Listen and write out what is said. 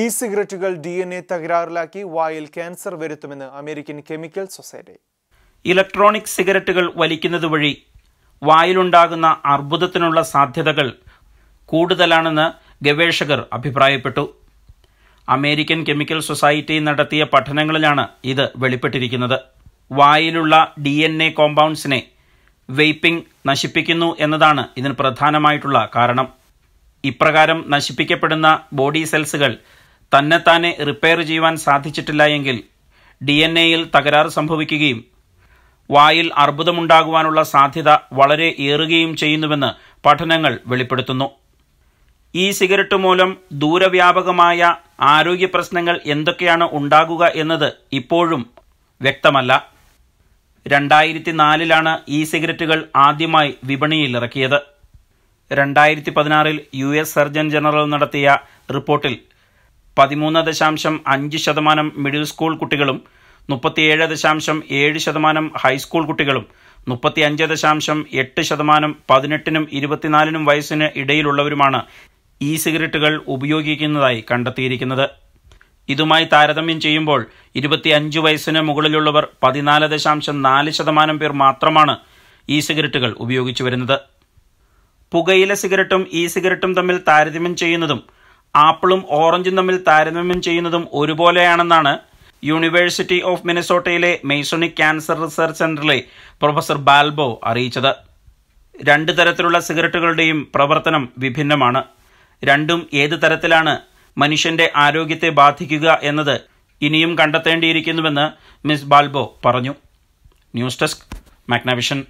E സിഗരറ്റുകൾ D N A തകരാറിലാക്കി വായിൽ ക്യാൻസർ വരുത്തുമെന്ന് അമേരിക്കൻ കെമിക്കൽ സൊസൈറ്റി ഇലക്ട്രോണിക് സിഗരറ്റുകൾ വലിക്കുന്നത് വഴി വായിലുണ്ടാകുന്ന അർബുദത്തിനുള്ള സാധ്യതകൾ കൂടുതലാണെന്ന് ഗവേഷകർ അഭിപ്രായപ്പെട്ടു അമേരിക്കൻ കെമിക്കൽ സൊസൈറ്റി നടത്തിയ പഠനങ്ങളിലാണ് ഇത് വെളിപ്പെട്ടിരിക്കുന്നത് വായിലുള്ള ഡി എൻ എ കോമ്പൗണ്ട്സിനെ വെയ്പ്പിംഗ് നശിപ്പിക്കുന്നു എന്നതാണ് ഇതിന് പ്രധാനമായിട്ടുള്ള കാരണം ഇപ്രകാരം നശിപ്പിക്കപ്പെടുന്ന ബോഡി സെൽസുകൾ തന്നെത്താനെ റിപ്പയർ ചെയ്യുവാൻ സാധിച്ചിട്ടില്ല എങ്കിൽ ഡി എൻ എയിൽ തകരാറ് സംഭവിക്കുകയും വായിൽ അർബുദമുണ്ടാകുവാനുള്ള സാധ്യത വളരെ ഏറുകയും ചെയ്യുന്നുവെന്ന് പഠനങ്ങൾ വെളിപ്പെടുത്തുന്നു ഈ സിഗരറ്റ് മൂലം ദൂരവ്യാപകമായ ആരോഗ്യ പ്രശ്നങ്ങൾ എന്തൊക്കെയാണ് ഉണ്ടാകുക എന്നത് ഇപ്പോഴും വ്യക്തമല്ല രണ്ടായിരത്തി നാലിലാണ് ഈ സിഗരറ്റുകൾ ആദ്യമായി വിപണിയിൽ ഇറക്കിയത് രണ്ടായിരത്തി പതിനാറിൽ യു എസ് സർജൻ ജനറൽ നടത്തിയ റിപ്പോർട്ടിൽ പതിമൂന്ന് ദശാംശം അഞ്ച് ശതമാനം മിഡിൽ സ്കൂൾ കുട്ടികളും മുപ്പത്തിയേഴ് ദശാംശം ഏഴ് ശതമാനം ഹൈസ്കൂൾ കുട്ടികളും മുപ്പത്തി അഞ്ച് ദശാംശം എട്ട് ശതമാനം പതിനെട്ടിനും ഇരുപത്തിനാലിനും വയസ്സിന് ഇടയിലുള്ളവരുമാണ് ഇ സിഗരറ്റുകൾ ഉപയോഗിക്കുന്നതായി കണ്ടെത്തിയിരിക്കുന്നത് ഇതുമായി താരതമ്യം ചെയ്യുമ്പോൾ ഇരുപത്തിയഞ്ച് വയസ്സിന് മുകളിലുള്ളവർ പതിനാല് ദശാംശം നാല് ശതമാനം പേർ മാത്രമാണ് ഇ സിഗരറ്റുകൾ ഉപയോഗിച്ചു വരുന്നത് പുകയില സിഗരറ്റും ഇ സിഗരറ്റും തമ്മിൽ താരതമ്യം ചെയ്യുന്നതും ആപ്പിളും ഓറഞ്ചും തമ്മിൽ താരതമ്യം ചെയ്യുന്നതും ഒരുപോലെയാണെന്നാണ് യൂണിവേഴ്സിറ്റി ഓഫ് മിനസോട്ടയിലെ മെയ്സോണിക് ക്യാൻസർ റിസർച്ച് സെന്ററിലെ പ്രൊഫസർ ബാൽബോ അറിയിച്ചത് രണ്ട് തരത്തിലുള്ള സിഗരറ്റുകളുടെയും പ്രവർത്തനം വിഭിന്നമാണ് രണ്ടും ഏത് തരത്തിലാണ് മനുഷ്യന്റെ ആരോഗ്യത്തെ ബാധിക്കുക എന്നത് ഇനിയും കണ്ടെത്തേണ്ടിയിരിക്കുന്നുവെന്ന് മിസ് ബാൽബോ പറഞ്ഞു ന്യൂസ് ഡെസ്ക് മാഗ്നവിഷൻ